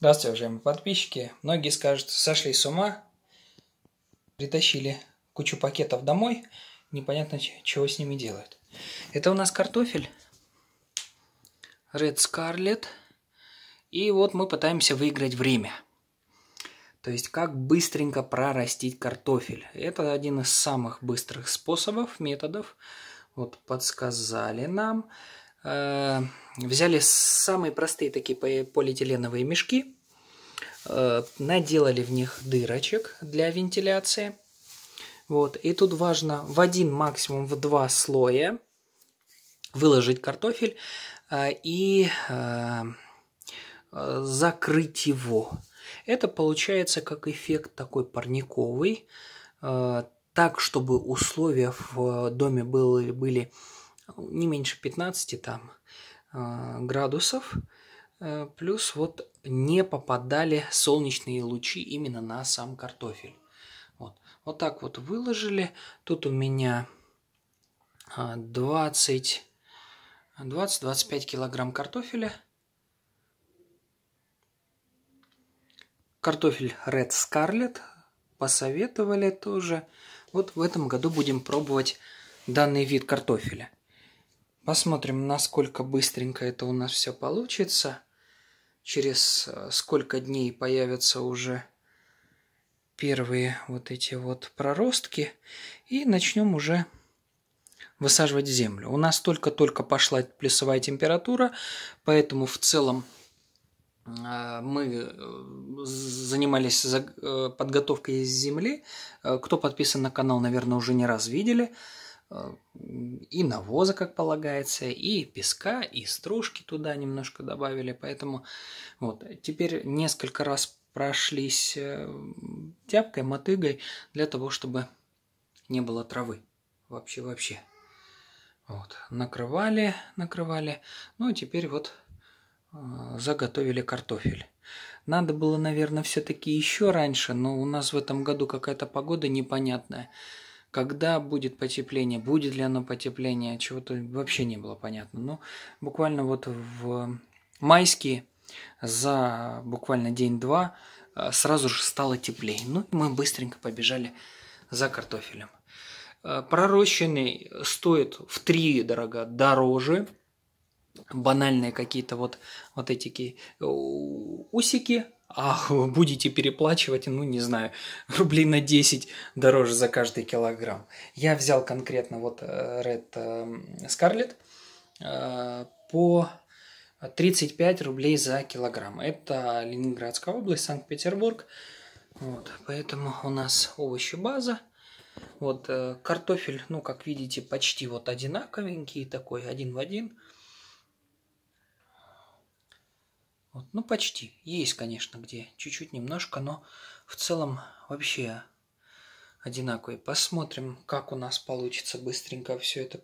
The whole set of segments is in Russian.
Здравствуйте, уважаемые подписчики. Многие скажут, сошли с ума, притащили кучу пакетов домой, непонятно, чего с ними делают. Это у нас картофель Red Scarlet. И вот мы пытаемся выиграть время. То есть, как быстренько прорастить картофель. Это один из самых быстрых способов, методов. Вот подсказали нам. Э, взяли самые простые такие полиэтиленовые мешки, э, наделали в них дырочек для вентиляции. Вот. И тут важно в один, максимум в два слоя выложить картофель э, и закрыть его. Это получается как эффект такой парниковый, так, чтобы условия в доме были, были не меньше 15 там э, градусов, э, плюс вот не попадали солнечные лучи именно на сам картофель. Вот, вот так вот выложили. Тут у меня 20, э, 20-25 килограмм картофеля. Картофель Red Scarlet посоветовали тоже. Вот в этом году будем пробовать данный вид картофеля. Посмотрим, насколько быстренько это у нас все получится. Через э, сколько дней появятся уже первые вот эти вот проростки. И начнем уже высаживать землю. У нас только-только пошла плюсовая температура, поэтому в целом э, мы э, занимались подготовкой земли. Кто подписан на канал, наверное, уже не раз видели. Э, и навоза, как полагается, и песка, и стружки туда немножко добавили. Поэтому вот теперь несколько раз прошлись э, тяпкой, мотыгой для того, чтобы не было травы вообще-вообще. Вот, накрывали, накрывали. Ну, и теперь вот э, заготовили картофель. Надо было, наверное, все-таки еще раньше, но у нас в этом году какая-то погода непонятная. Когда будет потепление, будет ли оно потепление, чего-то вообще не было понятно. Но ну, буквально вот в майские за буквально день-два э, сразу же стало теплее. Ну, мы быстренько побежали за картофелем. Э, пророщенный стоит в три дорога дороже. Банальные какие-то вот, вот эти усики а будете переплачивать, ну не знаю, рублей на 10 дороже за каждый килограмм. Я взял конкретно вот э, Red э, Scarlet э, по 35 рублей за килограмм. Это Ленинградская область, Санкт-Петербург. Вот, поэтому у нас овощи база. Вот картофель, ну как видите, почти вот одинаковенький такой, один в один. Вот, ну, почти. Есть, конечно, где чуть-чуть немножко, но в целом вообще одинаковые. Посмотрим, как у нас получится быстренько все это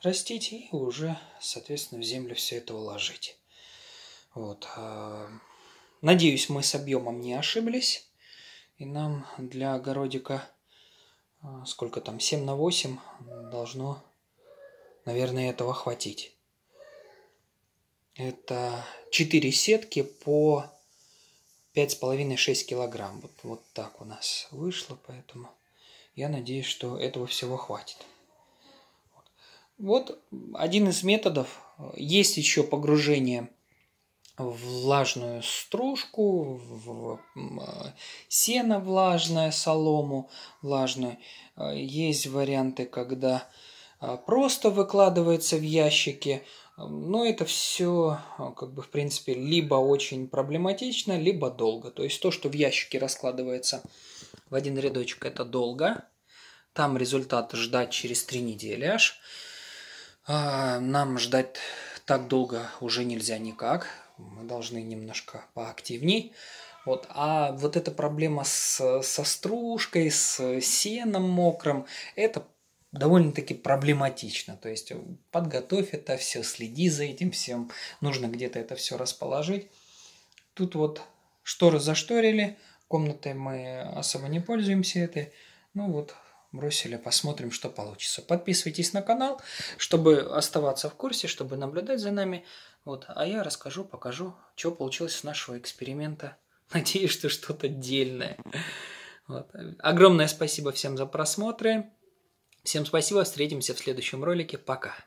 прорастить и уже, соответственно, в землю все это уложить. Вот. А, надеюсь, мы с объемом не ошиблись. И нам для огородика, а, сколько там, 7 на 8 должно, наверное, этого хватить. Это 4 сетки по 5,5-6 килограмм. Вот, вот так у нас вышло, поэтому я надеюсь, что этого всего хватит. Вот один из методов. Есть еще погружение в влажную стружку, в сено влажное, солому влажную. Э, есть варианты, когда э, просто выкладывается в ящики но это все, а, как бы, в принципе, либо очень проблематично, либо долго. То есть то, что в ящике раскладывается в один рядочек, это долго. Там результат ждать через три недели аж. А, нам ждать так долго уже нельзя никак. Мы должны немножко поактивней. Вот. А вот эта проблема с, со стружкой, с сеном мокрым, это довольно-таки проблематично. То есть подготовь это все, следи за этим всем, нужно где-то это все расположить. Тут вот шторы зашторили, комнатой мы особо не пользуемся этой. Ну вот, бросили, посмотрим, что получится. Подписывайтесь на канал, чтобы оставаться в курсе, чтобы наблюдать за нами. Вот, а я расскажу, покажу, что получилось с нашего эксперимента. Надеюсь, что что-то дельное. Вот. Огромное спасибо всем за просмотры. Всем спасибо, встретимся в следующем ролике, пока!